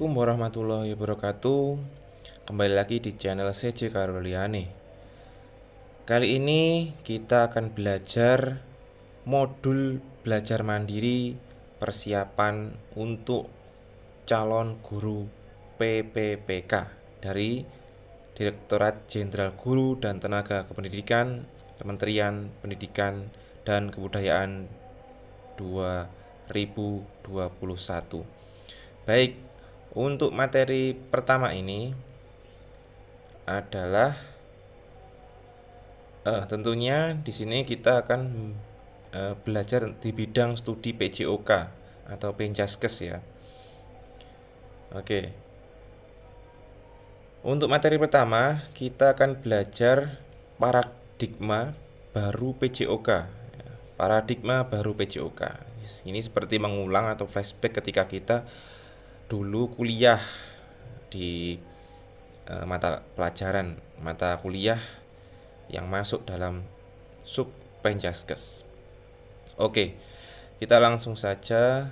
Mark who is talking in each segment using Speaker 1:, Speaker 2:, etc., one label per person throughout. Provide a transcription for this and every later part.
Speaker 1: Assalamualaikum warahmatullahi wabarakatuh Kembali lagi di channel CJ Karoliani. Kali ini kita akan belajar modul belajar mandiri persiapan untuk calon guru PPPK dari Direktorat Jenderal Guru dan Tenaga Kependidikan Kementerian Pendidikan dan Kebudayaan 2021 Baik, untuk materi pertama ini adalah eh, tentunya di sini kita akan eh, belajar di bidang studi PJOK atau Penjaskes ya. Oke. Untuk materi pertama, kita akan belajar paradigma baru PJOK. Paradigma baru PJOK. Ini seperti mengulang atau flashback ketika kita dulu kuliah di e, mata pelajaran mata kuliah yang masuk dalam sub Penjaskes. Oke, kita langsung saja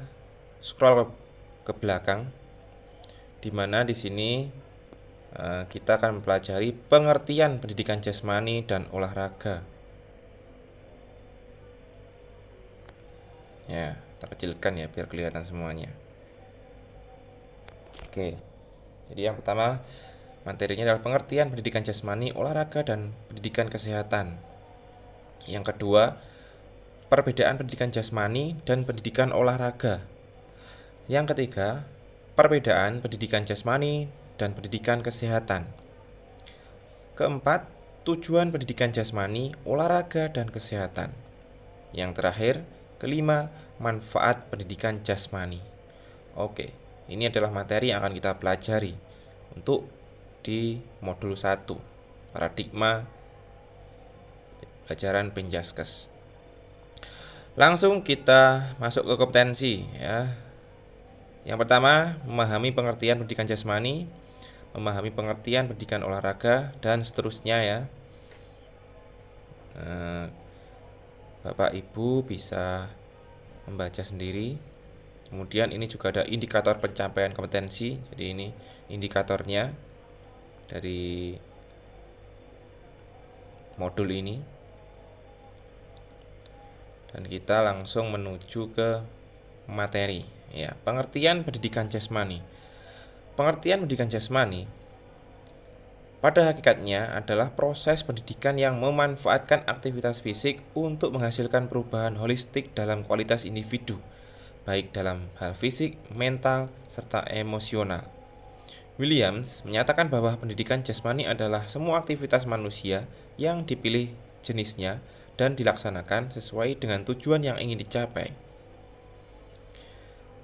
Speaker 1: scroll ke belakang di mana di sini uh, kita akan mempelajari pengertian pendidikan jasmani dan olahraga. Ya, kita kecilkan ya biar kelihatan semuanya. Oke. Jadi yang pertama materinya adalah pengertian pendidikan jasmani, olahraga dan pendidikan kesehatan. Yang kedua, perbedaan pendidikan jasmani dan pendidikan olahraga. Yang ketiga, perbedaan pendidikan jasmani dan pendidikan kesehatan. Keempat, tujuan pendidikan jasmani, olahraga, dan kesehatan. Yang terakhir, kelima, manfaat pendidikan jasmani. Oke. Ini adalah materi yang akan kita pelajari untuk di modul 1 paradigma pelajaran penjaskes. Langsung kita masuk ke kompetensi ya. Yang pertama, memahami pengertian pendidikan jasmani, memahami pengertian pendidikan olahraga dan seterusnya ya. Eh, Bapak Ibu bisa membaca sendiri Kemudian ini juga ada indikator pencapaian kompetensi. Jadi ini indikatornya dari modul ini. Dan kita langsung menuju ke materi, ya. Pengertian pendidikan jasmani. Pengertian pendidikan jasmani pada hakikatnya adalah proses pendidikan yang memanfaatkan aktivitas fisik untuk menghasilkan perubahan holistik dalam kualitas individu baik dalam hal fisik, mental, serta emosional. Williams menyatakan bahwa pendidikan jasmani adalah semua aktivitas manusia yang dipilih jenisnya dan dilaksanakan sesuai dengan tujuan yang ingin dicapai.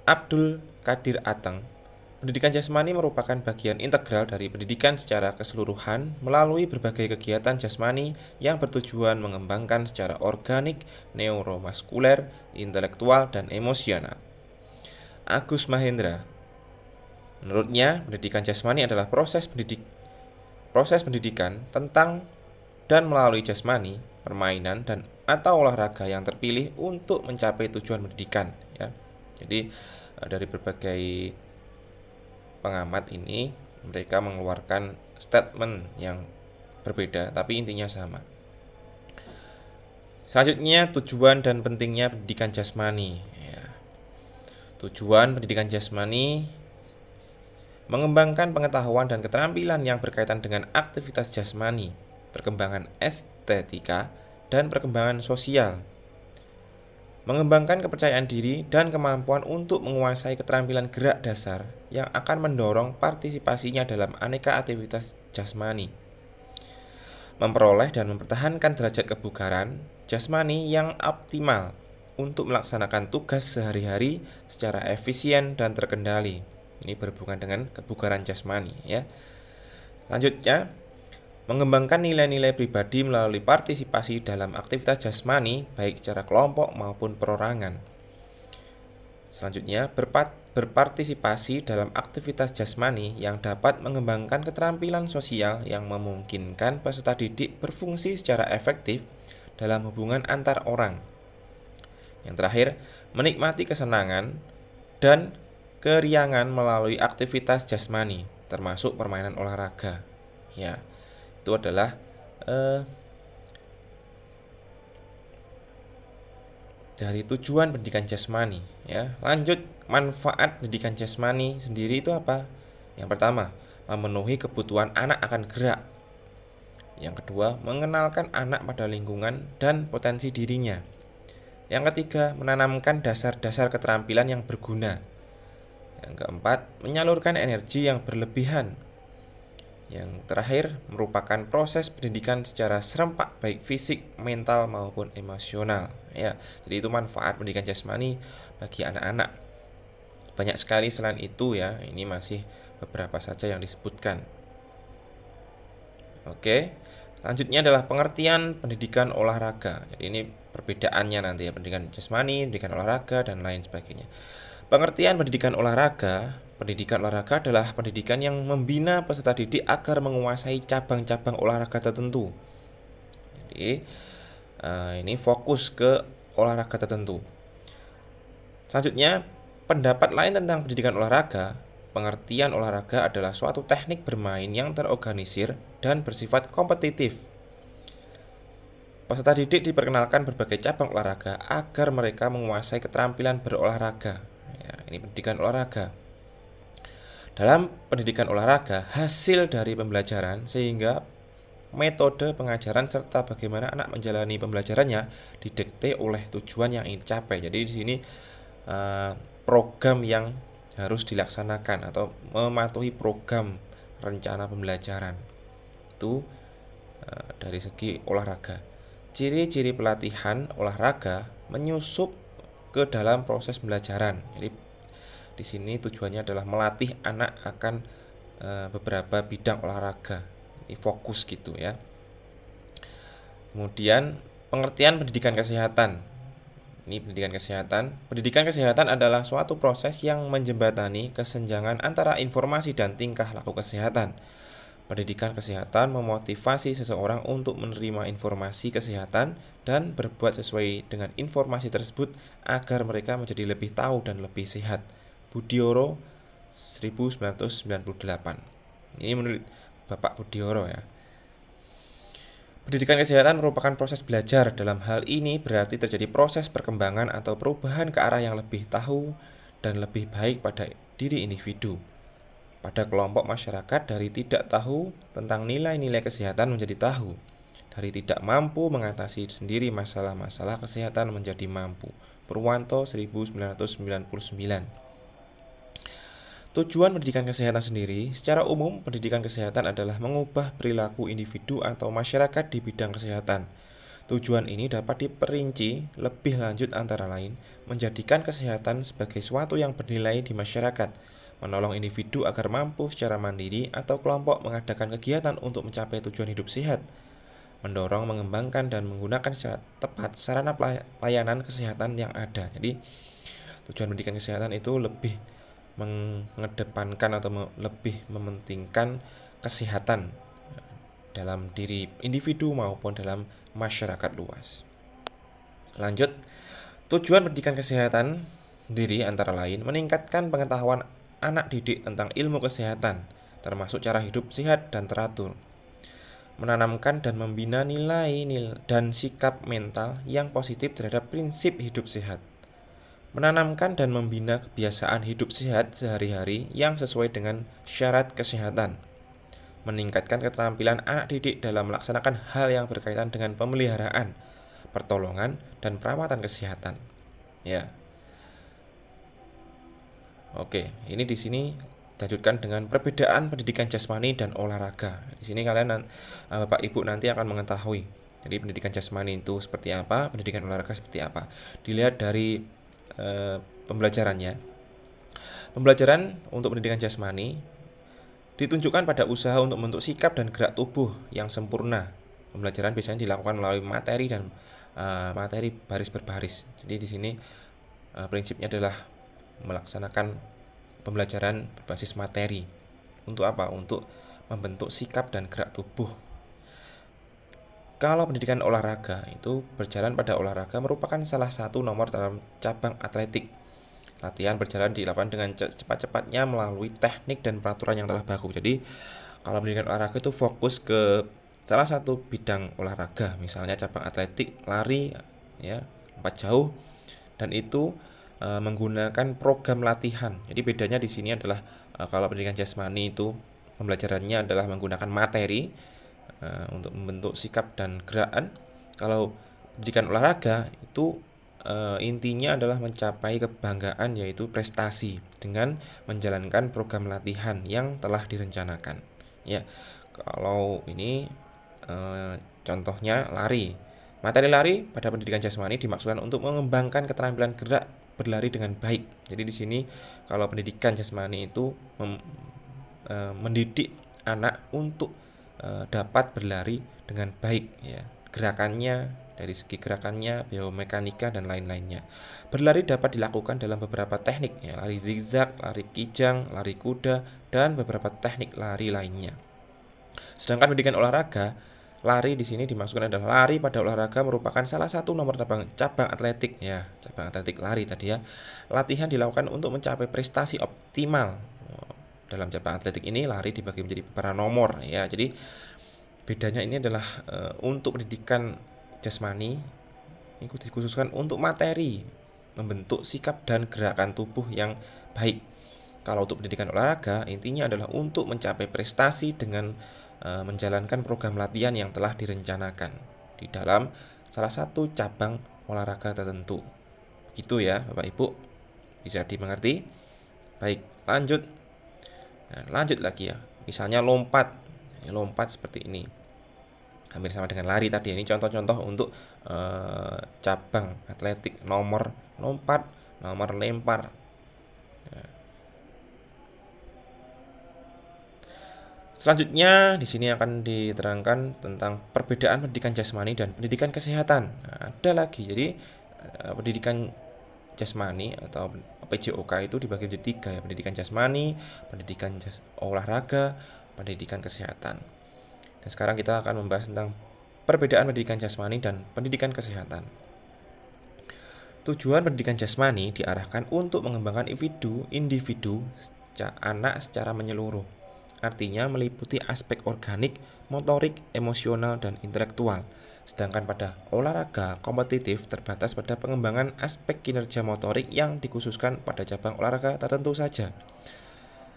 Speaker 1: Abdul Kadir Ateng pendidikan jasmani merupakan bagian integral dari pendidikan secara keseluruhan melalui berbagai kegiatan jasmani yang bertujuan mengembangkan secara organik, neuromaskuler, intelektual, dan emosional. Agus Mahendra Menurutnya, pendidikan jasmani adalah proses pendidik proses pendidikan tentang dan melalui jasmani, permainan dan atau olahraga yang terpilih untuk mencapai tujuan pendidikan ya. Jadi eh, dari berbagai pengamat ini mereka mengeluarkan statement yang berbeda tapi intinya sama. Selanjutnya tujuan dan pentingnya pendidikan jasmani. Ya. Tujuan pendidikan jasmani mengembangkan pengetahuan dan keterampilan yang berkaitan dengan aktivitas jasmani, perkembangan estetika, dan perkembangan sosial mengembangkan kepercayaan diri dan kemampuan untuk menguasai keterampilan gerak dasar yang akan mendorong partisipasinya dalam aneka aktivitas jasmani. Memperoleh dan mempertahankan derajat kebugaran jasmani yang optimal untuk melaksanakan tugas sehari-hari secara efisien dan terkendali. Ini berhubungan dengan kebugaran jasmani ya. Lanjutnya, Mengembangkan nilai-nilai pribadi melalui partisipasi dalam aktivitas jasmani, baik secara kelompok maupun perorangan. Selanjutnya, berpart berpartisipasi dalam aktivitas jasmani yang dapat mengembangkan keterampilan sosial yang memungkinkan peserta didik berfungsi secara efektif dalam hubungan antar orang. Yang terakhir, menikmati kesenangan dan keriangan melalui aktivitas jasmani, termasuk permainan olahraga. Ya itu adalah eh, dari tujuan pendidikan jasmani ya lanjut manfaat pendidikan jasmani sendiri itu apa yang pertama memenuhi kebutuhan anak akan gerak yang kedua mengenalkan anak pada lingkungan dan potensi dirinya yang ketiga menanamkan dasar-dasar keterampilan yang berguna yang keempat menyalurkan energi yang berlebihan yang terakhir merupakan proses pendidikan secara serempak baik fisik, mental maupun emosional. Ya, jadi itu manfaat pendidikan jasmani bagi anak-anak. Banyak sekali selain itu ya, ini masih beberapa saja yang disebutkan. Oke. Selanjutnya adalah pengertian pendidikan olahraga. Jadi ini perbedaannya nanti ya pendidikan jasmani, pendidikan olahraga dan lain sebagainya. Pengertian pendidikan olahraga Pendidikan olahraga adalah pendidikan yang membina peserta didik agar menguasai cabang-cabang olahraga tertentu. Jadi, eh, ini fokus ke olahraga tertentu. Selanjutnya, pendapat lain tentang pendidikan olahraga, pengertian olahraga adalah suatu teknik bermain yang terorganisir dan bersifat kompetitif. Peserta didik diperkenalkan berbagai cabang olahraga agar mereka menguasai keterampilan berolahraga. Ya, ini pendidikan olahraga. Dalam pendidikan olahraga, hasil dari pembelajaran sehingga metode pengajaran serta bagaimana anak menjalani pembelajarannya didikte oleh tujuan yang ingin dicapai. Jadi di sini eh, program yang harus dilaksanakan atau mematuhi program rencana pembelajaran itu eh, dari segi olahraga. Ciri-ciri pelatihan olahraga menyusup ke dalam proses pembelajaran. Jadi di sini tujuannya adalah melatih anak akan e, beberapa bidang olahraga. Ini fokus gitu ya. Kemudian pengertian pendidikan kesehatan. Ini pendidikan kesehatan. Pendidikan kesehatan adalah suatu proses yang menjembatani kesenjangan antara informasi dan tingkah laku kesehatan. Pendidikan kesehatan memotivasi seseorang untuk menerima informasi kesehatan dan berbuat sesuai dengan informasi tersebut agar mereka menjadi lebih tahu dan lebih sehat. Budioro 1998. Ini menurut Bapak Budioro ya. Pendidikan kesehatan merupakan proses belajar. Dalam hal ini berarti terjadi proses perkembangan atau perubahan ke arah yang lebih tahu dan lebih baik pada diri individu. Pada kelompok masyarakat dari tidak tahu tentang nilai-nilai kesehatan menjadi tahu. Dari tidak mampu mengatasi sendiri masalah-masalah kesehatan menjadi mampu. Purwanto 1999 Tujuan pendidikan kesehatan sendiri, secara umum pendidikan kesehatan adalah mengubah perilaku individu atau masyarakat di bidang kesehatan. Tujuan ini dapat diperinci lebih lanjut antara lain menjadikan kesehatan sebagai suatu yang bernilai di masyarakat, menolong individu agar mampu secara mandiri atau kelompok mengadakan kegiatan untuk mencapai tujuan hidup sehat, mendorong mengembangkan dan menggunakan secara tepat sarana pelayanan kesehatan yang ada. Jadi tujuan pendidikan kesehatan itu lebih mengedepankan atau lebih mementingkan kesehatan dalam diri individu maupun dalam masyarakat luas. Lanjut, tujuan pendidikan kesehatan diri antara lain meningkatkan pengetahuan anak didik tentang ilmu kesehatan, termasuk cara hidup sehat dan teratur. Menanamkan dan membina nilai, nilai dan sikap mental yang positif terhadap prinsip hidup sehat menanamkan dan membina kebiasaan hidup sehat sehari-hari yang sesuai dengan syarat kesehatan, meningkatkan keterampilan anak didik dalam melaksanakan hal yang berkaitan dengan pemeliharaan, pertolongan, dan perawatan kesehatan. Ya. Oke, ini di sini lanjutkan dengan perbedaan pendidikan jasmani dan olahraga. Di sini kalian eh, Bapak Ibu nanti akan mengetahui. Jadi pendidikan jasmani itu seperti apa, pendidikan olahraga seperti apa. Dilihat dari Eh, pembelajarannya. Pembelajaran untuk pendidikan jasmani ditunjukkan pada usaha untuk membentuk sikap dan gerak tubuh yang sempurna. Pembelajaran biasanya dilakukan melalui materi dan uh, materi baris berbaris. Jadi di sini uh, prinsipnya adalah melaksanakan pembelajaran berbasis materi. Untuk apa? Untuk membentuk sikap dan gerak tubuh kalau pendidikan olahraga itu berjalan pada olahraga merupakan salah satu nomor dalam cabang atletik. Latihan berjalan dilakukan dengan cepat-cepatnya melalui teknik dan peraturan yang telah baku. Jadi kalau pendidikan olahraga itu fokus ke salah satu bidang olahraga, misalnya cabang atletik, lari, ya, empat jauh, dan itu e, menggunakan program latihan. Jadi bedanya di sini adalah e, kalau pendidikan jasmani itu pembelajarannya adalah menggunakan materi, Eh, untuk membentuk sikap dan gerakan. Kalau pendidikan olahraga itu uh, intinya adalah mencapai kebanggaan yaitu prestasi dengan menjalankan program latihan yang telah direncanakan. Ya, kalau ini uh, contohnya lari. Materi lari pada pendidikan jasmani dimaksudkan untuk mengembangkan keterampilan gerak berlari dengan baik. Jadi di sini kalau pendidikan jasmani itu mem, mendidik anak untuk E, dapat berlari dengan baik ya gerakannya dari segi gerakannya, biomekanika dan lain-lainnya. Berlari dapat dilakukan dalam beberapa teknik ya, lari zigzag, lari kijang, lari kuda dan beberapa teknik lari lainnya. Sedangkan pendidikan olahraga, lari di sini dimaksudkan adalah lari pada olahraga merupakan salah satu nomor cabang cabang atletik ya, cabang atletik lari tadi ya. Latihan dilakukan untuk mencapai prestasi optimal dalam cabang atletik ini lari dibagi menjadi beberapa nomor ya. Jadi bedanya ini adalah e, untuk pendidikan jasmani ini dikhususkan untuk materi membentuk sikap dan gerakan tubuh yang baik. Kalau untuk pendidikan olahraga, intinya adalah untuk mencapai prestasi dengan e, menjalankan program latihan yang telah direncanakan di dalam salah satu cabang olahraga tertentu. Begitu ya, Bapak Ibu. Bisa dimengerti? Baik, lanjut. Nah, lanjut lagi ya. Misalnya lompat. Ini ya, lompat seperti ini. Hampir sama dengan lari tadi. Ini contoh-contoh untuk eh, cabang atletik nomor lompat, nomor lempar. Ya. Selanjutnya di sini akan diterangkan tentang perbedaan pendidikan jasmani dan pendidikan kesehatan. Nah, ada lagi. Jadi eh, pendidikan jasmani atau PJOK itu dibagi menjadi tiga ya pendidikan jasmani, pendidikan jas olahraga, pendidikan kesehatan. Dan sekarang kita akan membahas tentang perbedaan pendidikan jasmani dan pendidikan kesehatan. Tujuan pendidikan jasmani diarahkan untuk mengembangkan individu, individu secara, anak secara menyeluruh. Artinya meliputi aspek organik, motorik, emosional, dan intelektual Sedangkan pada olahraga kompetitif terbatas pada pengembangan aspek kinerja motorik yang dikhususkan pada cabang olahraga tertentu saja.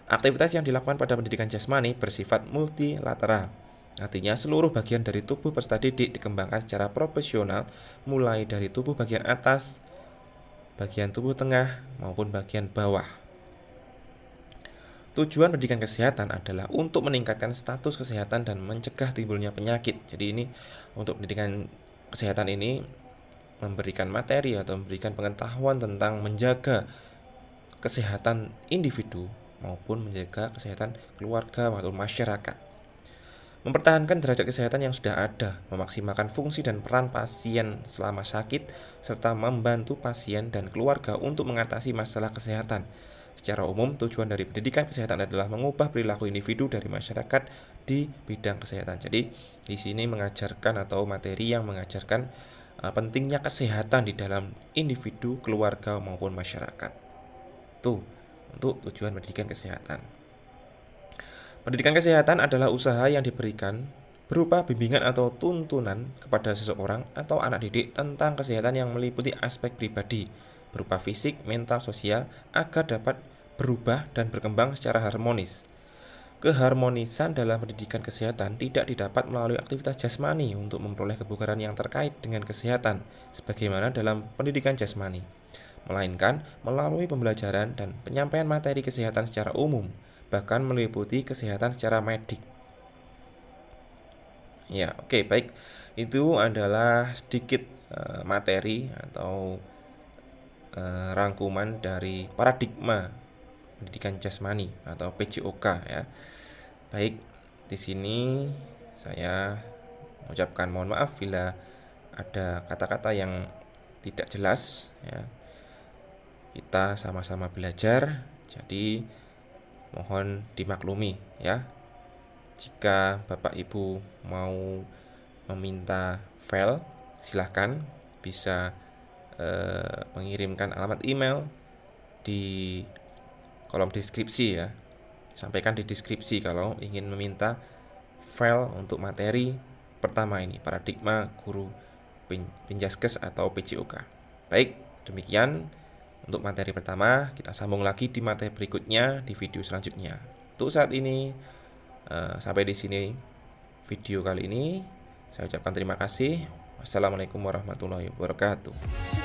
Speaker 1: Aktivitas yang dilakukan pada pendidikan jasmani bersifat multilateral. Artinya seluruh bagian dari tubuh peserta didik dikembangkan secara profesional mulai dari tubuh bagian atas, bagian tubuh tengah maupun bagian bawah. Tujuan pendidikan kesehatan adalah untuk meningkatkan status kesehatan dan mencegah timbulnya penyakit. Jadi ini untuk pendidikan kesehatan ini memberikan materi atau memberikan pengetahuan tentang menjaga kesehatan individu maupun menjaga kesehatan keluarga maupun masyarakat. Mempertahankan derajat kesehatan yang sudah ada, memaksimalkan fungsi dan peran pasien selama sakit, serta membantu pasien dan keluarga untuk mengatasi masalah kesehatan Secara umum, tujuan dari pendidikan kesehatan adalah mengubah perilaku individu dari masyarakat di bidang kesehatan. Jadi, di sini mengajarkan atau materi yang mengajarkan uh, pentingnya kesehatan di dalam individu, keluarga maupun masyarakat. Tuh, untuk tujuan pendidikan kesehatan. Pendidikan kesehatan adalah usaha yang diberikan berupa bimbingan atau tuntunan kepada seseorang atau anak didik tentang kesehatan yang meliputi aspek pribadi, berupa fisik, mental, sosial agar dapat berubah dan berkembang secara harmonis. Keharmonisan dalam pendidikan kesehatan tidak didapat melalui aktivitas jasmani untuk memperoleh kebugaran yang terkait dengan kesehatan, sebagaimana dalam pendidikan jasmani, melainkan melalui pembelajaran dan penyampaian materi kesehatan secara umum, bahkan meliputi kesehatan secara medik. Ya, oke, okay, baik. Itu adalah sedikit eh, materi atau eh, rangkuman dari paradigma pendidikan jasmani atau PJOK ya. Baik, di sini saya mengucapkan mohon maaf bila ada kata-kata yang tidak jelas ya. Kita sama-sama belajar, jadi mohon dimaklumi ya. Jika Bapak Ibu mau meminta file, silahkan bisa Eh, mengirimkan alamat email di kolom deskripsi ya. Sampaikan di deskripsi kalau ingin meminta file untuk materi pertama ini, paradigma guru pinjaskes atau PJOK. Baik, demikian untuk materi pertama, kita sambung lagi di materi berikutnya di video selanjutnya. Untuk saat ini eh, sampai di sini video kali ini. Saya ucapkan terima kasih. Wassalamualaikum warahmatullahi wabarakatuh.